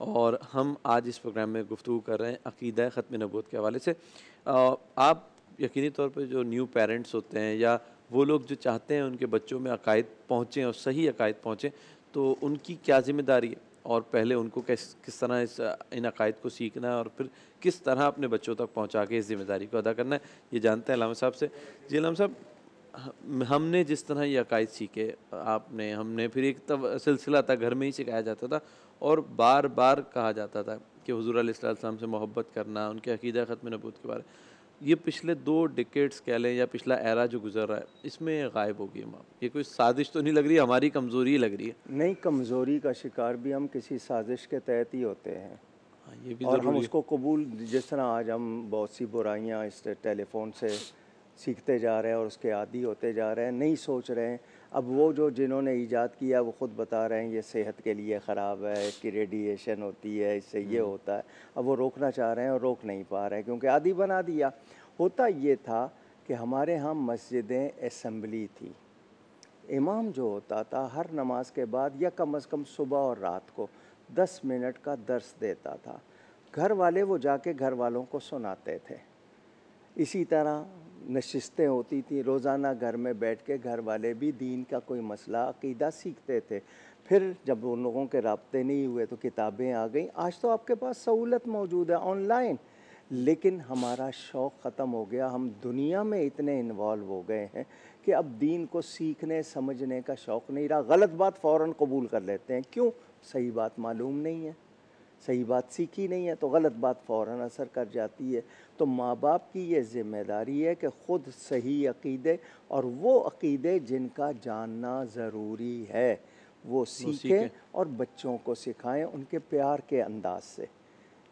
और हम आज इस प्रोग्राम में गुफ्तु कर रहे हैं अकीद ख़त्म नबूत के हवाले से आप यकीनी तौर पर जो न्यू पेरेंट्स होते हैं या वो लोग जो चाहते हैं उनके बच्चों में अकायद पहुँचें और सही अकायद पहुँचें तो उनकी क्या जिम्मेदारी है और पहले उनको किस किस तरह इस इन अकायद को सीखना है और फिर किस तरह अपने बच्चों तक पहुँचा के इस जिम्मेदारी को अदा करना है ये जानते हैं लामा साहब से जी लामा साहब हमने जिस तरह ये अकायद सीखे आपने हमने फिर एक तब सिलसिला था घर में ही सिखाया जाता था और बार बार कहा जाता था कि हजूर सलाम से मोहब्बत करना उनके अकीदा ख़त्म नबूत के बारे में ये पिछले दो डिकेट्स कह लें या पिछला एरा जो गुजर रहा है इसमें गायब हो गई माँ ये कोई साजिश तो नहीं लग रही हमारी कमज़ोरी लग रही है नहीं कमज़ोरी का शिकार भी हम किसी साजिश के तहत ही होते हैं हाँ, ये भी और हम उसको कबूल जिस तरह आज हम बहुत सी बुराइयाँ इस टेलीफोन से सीखते जा रहे हैं और उसके आदि होते जा रहे हैं नहीं सोच रहे हैं अब वो जो जिन्होंने ईजाद किया वो ख़ुद बता रहे हैं ये सेहत के लिए ख़राब है इसकी रेडिएशन होती है इससे ये हम्म। होता है अब वो रोकना चाह रहे हैं और रोक नहीं पा रहे हैं क्योंकि आदि बना दिया होता ये था कि हमारे यहाँ मस्जिदें असम्बली थी इमाम जो होता था हर नमाज के बाद या कम अज़ कम सुबह और रात को दस मिनट का दर्स देता था घर वाले वो जाके घर वालों को सुनाते थे इसी तरह नशस्तें होती थी रोज़ाना घर में बैठ के घर वाले भी दीन का कोई मसला अकीदा सीखते थे फिर जब उन लोगों के रबते नहीं हुए तो किताबें आ गई आज तो आपके पास सहूलत मौजूद है ऑनलाइन लेकिन हमारा शौक़ ख़त्म हो गया हम दुनिया में इतने इन्वॉल्व हो गए हैं कि अब दीन को सीखने समझने का शौक़ नहीं रहा गलत बात फ़ौर कबूल कर लेते हैं क्यों सही बात मालूम नहीं है सही बात सीखी नहीं है तो गलत बात फ़ौर असर कर जाती है तो माँ बाप की ये जिम्मेदारी है कि ख़ुद सही अकीदे और वो अकीदे जिनका जानना ज़रूरी है वो सीखें सीखे। और बच्चों को सिखाएं उनके प्यार के अंदाज से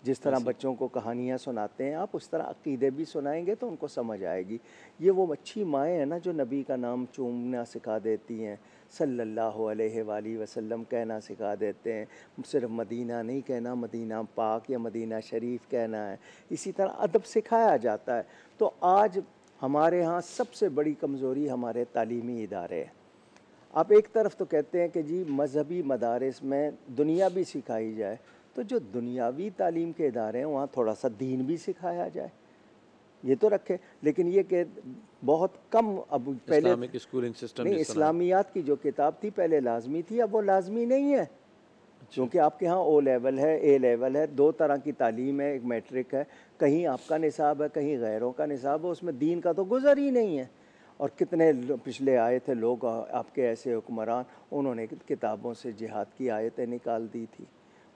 जिस तरह बच्चों को कहानियाँ सुनाते हैं आप उस तरह अकीदे भी सुनाएंगे तो उनको समझ आएगी ये वो अच्छी माएँ हैं ना जो नबी का नाम चूमना सिखा देती हैं सल्लल्लाहु अलैहि वसल्लम कहना सिखा देते हैं सिर्फ मदीना नहीं कहना मदीना पाक या मदीना शरीफ कहना है इसी तरह अदब सिखाया जाता है तो आज हमारे यहाँ सबसे बड़ी कमज़ोरी हमारे तालीमी इदारे हैं आप एक तरफ तो कहते हैं कि जी मजहबी मदारस में दुनिया भी सिखाई जाए तो जो दुनियावी तालीम के इदारे हैं वहाँ थोड़ा सा दीन भी सिखाया जाए ये तो रखे लेकिन ये कि बहुत कम अब पहले स्कूलिंग सिस्टम नहीं इस्लामियात की जो किताब थी पहले लाजमी थी अब वो लाजमी नहीं है अच्छा। क्योंकि आपके यहाँ ओ लेवल है ए लेवल है दो तरह की तालीम है एक मैट्रिक है कहीं आपका निसाब है कहीं गैरों का निसाब है उसमें दीन का तो गुजर ही नहीं है और कितने पिछले आए थे लोग आपके ऐसे हुक्मरान उन्होंने किताबों से जिहाद की आयतें निकाल दी थी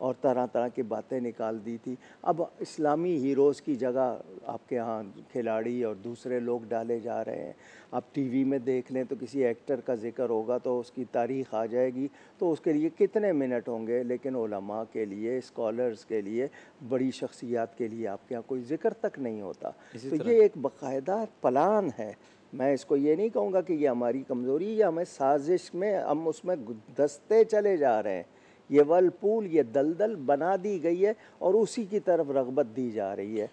और तरह तरह की बातें निकाल दी थी अब इस्लामी हीरोज़ की जगह आपके यहाँ खिलाड़ी और दूसरे लोग डाले जा रहे हैं आप टीवी में देख लें तो किसी एक्टर का जिक्र होगा तो उसकी तारीख आ जाएगी तो उसके लिए कितने मिनट होंगे लेकिन ओलमा के लिए स्कॉलर्स के लिए बड़ी शख्सियात के लिए आपके यहाँ कोई जिक्र तक नहीं होता तो ये एक बाकायदा प्लान है मैं इसको ये नहीं कहूँगा कि ये हमारी कमज़ोरी या हमें साजिश में हम उसमें दस्ते चले जा रहे हैं ये वलपूल ये दलदल बना दी गई है और उसी की तरफ रगबत दी जा रही है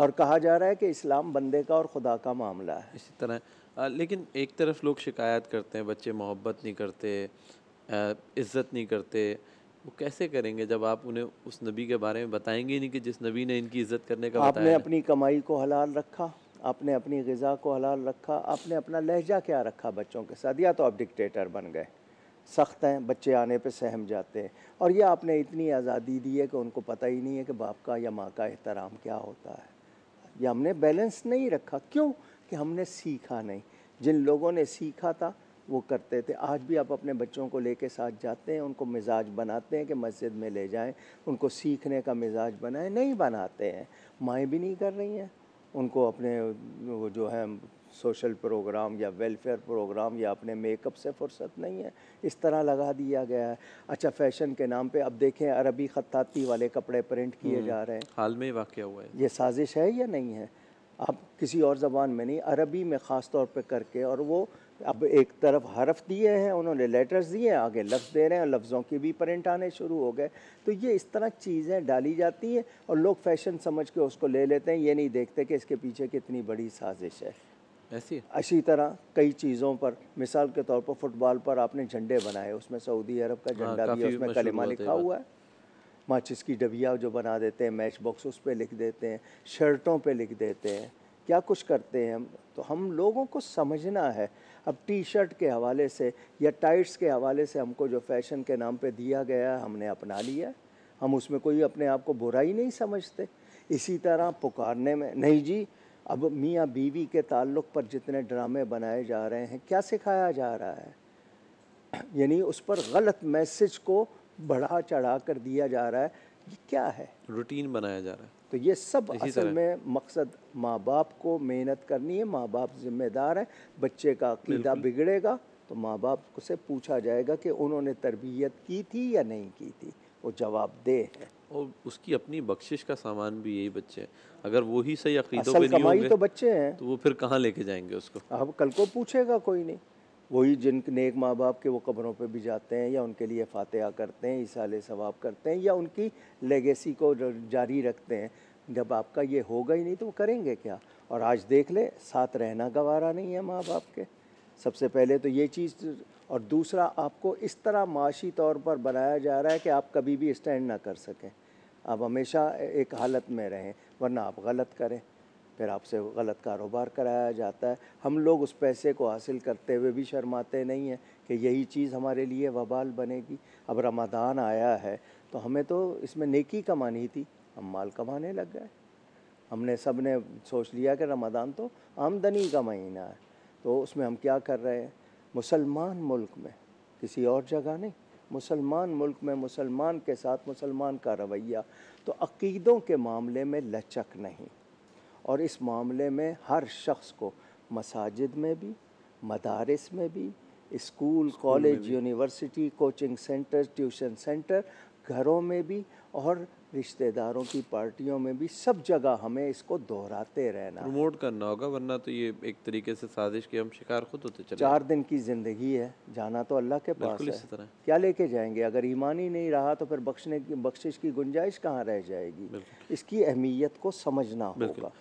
और कहा जा रहा है कि इस्लाम बंदे का और खुदा का मामला है इसी तरह लेकिन एक तरफ लोग शिकायत करते हैं बच्चे मोहब्बत नहीं करते इज़्ज़त नहीं करते वो कैसे करेंगे जब आप उन्हें उस नबी के बारे में बताएंगे नहीं कि जिस नबी ने इनकी इज़्ज़त करने का आपने अपनी कमाई को हलाल रखा आपने अपनी गज़ा को हलाल रखा आपने अपना लहजा क्या रखा बच्चों के साथ या तो आप डिक्टेटर बन गए सख्त हैं बच्चे आने पे सहम जाते हैं और ये आपने इतनी आज़ादी दी है कि उनको पता ही नहीं है कि बाप का या माँ का एहतराम क्या होता है या हमने बैलेंस नहीं रखा क्यों कि हमने सीखा नहीं जिन लोगों ने सीखा था वो करते थे आज भी आप अपने बच्चों को लेके साथ जाते हैं उनको मिजाज बनाते हैं कि मस्जिद में ले जाएं उनको सीखने का मिजाज बनाएं नहीं बनाते हैं माएँ भी नहीं कर रही हैं उनको अपने वो जो है सोशल प्रोग्राम या वेलफेयर प्रोग्राम या अपने मेकअप से फुर्सत नहीं है इस तरह लगा दिया गया है अच्छा फैशन के नाम पे अब देखें अरबी खताती वाले कपड़े प्रिंट किए हम्म। जा रहे हैं हाल में वाक्य हुआ है ये साजिश है या नहीं है आप किसी और ज़बान में नहीं अरबी में ख़ास तौर पर करके और वो अब एक तरफ हरफ दिए हैं उन्होंने लेटर्स दिए हैं आगे लफ्ज़ दे रहे हैं और लफ्ज़ों की भी प्रिंट आने शुरू हो गए तो ये इस तरह चीज़ें डाली जाती हैं और लोग फैशन समझ के उसको ले लेते हैं ये नहीं देखते कि इसके पीछे कितनी बड़ी साजिश है ऐसी इसी तरह कई चीज़ों पर मिसाल के तौर पर फुटबॉल पर आपने झंडे बनाए उसमें सऊदी अरब का हाँ, झंडा भी है उसमें कलिमा लिखा हुआ है माचिस की डबिया जो बना देते हैं मैच बॉक्स उस पर लिख देते हैं शर्टों पर लिख देते हैं क्या कुछ करते हैं हम तो हम लोगों को समझना है अब टी शर्ट के हवाले से या टाइट्स के हवाले से हमको जो फैशन के नाम पे दिया गया हमने अपना लिया हम उसमें कोई अपने आप को बुरा ही नहीं समझते इसी तरह पुकारने में नहीं जी अब मियाँ बीवी के ताल्लुक़ पर जितने ड्रामे बनाए जा रहे हैं क्या सिखाया जा रहा है यानी उस पर गलत मैसेज को बढ़ा चढ़ा कर दिया जा रहा है ये क्या है रूटीन बनाया जा रहा है तो ये सब असल में मकसद माँ बाप को मेहनत करनी है माँ बाप जिम्मेदार हैं बच्चे का अकीदा बिगड़ेगा तो माँ बाप से पूछा जाएगा कि उन्होंने तरबियत की थी या नहीं की थी वो जवाब दे है और उसकी अपनी बख्शिश का सामान भी यही बच्चे हैं अगर वो ही सही अकीदों पे नहीं होंगे तो बच्चे हैं तो वो फिर कहाँ लेके जाएंगे उसको अब कल को पूछेगा कोई नहीं वही जिन नेक माँ बाप के वो कब्रों पे भी जाते हैं या उनके लिए फातह करते हैं इसाले सवाब करते हैं या उनकी लेगेसी को जारी रखते हैं जब आपका ये होगा ही नहीं तो वो करेंगे क्या और आज देख ले साथ रहना गवारा नहीं है माँ बाप के सबसे पहले तो ये चीज़ और दूसरा आपको इस तरह माशी तौर पर बनाया जा रहा है कि आप कभी भी स्टैंड ना कर सकें आप हमेशा एक हालत में रहें वरना आप गलत करें फिर आपसे गलत कारोबार कराया जाता है हम लोग उस पैसे को हासिल करते हुए भी शर्माते नहीं हैं कि यही चीज़ हमारे लिए वबाल बनेगी अब रमदान आया है तो हमें तो इसमें नेकी कमानी थी हम माल कमाने लग गए हमने सब ने सोच लिया कि रमदान तो आमदनी का महीना है तो उसमें हम क्या कर रहे हैं मुसलमान मुल्क में किसी और जगह नहीं मुसलमान मुल्क में मुसलमान के साथ मुसलमान का रवैया तो अकीदों के मामले में लचक नहीं और इस मामले में हर शख्स को मसाजिद में भी मदारस में भी school college university coaching centre tuition centre घरों में भी और रिश्तेदारों की पार्टियों में भी सब जगह हमें इसको दोहराते रहना प्रमोट करना होगा वरना तो ये एक तरीके से साजिश के हम शिकार खुद होते चले चार दिन की ज़िंदगी है जाना तो अल्लाह के पास है क्या लेके जाएंगे अगर ईमान ही नहीं रहा तो फिर बख्शने की बख्शिश की गुंजाइश कहाँ रह जाएगी इसकी अहमियत को समझना होगा